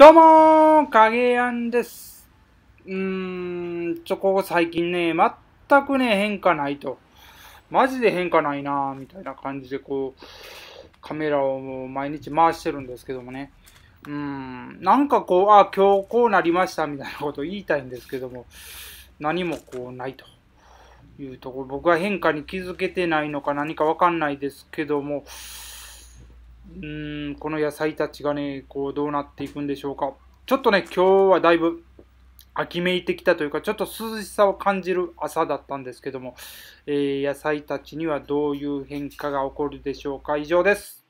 どうもー、影やんです。うーん、ちょ、ここ最近ね、全くね、変化ないと。マジで変化ないなー、みたいな感じで、こう、カメラを毎日回してるんですけどもね。うーん、なんかこう、あ、今日こうなりました、みたいなこと言いたいんですけども、何もこう、ないと。いうところ僕は変化に気づけてないのか何かわかんないですけども、うーん、この野菜たちがね、こうどうなっていくんでしょうか。ちょっとね、今日はだいぶ秋めいてきたというか、ちょっと涼しさを感じる朝だったんですけども、えー、野菜たちにはどういう変化が起こるでしょうか。以上です。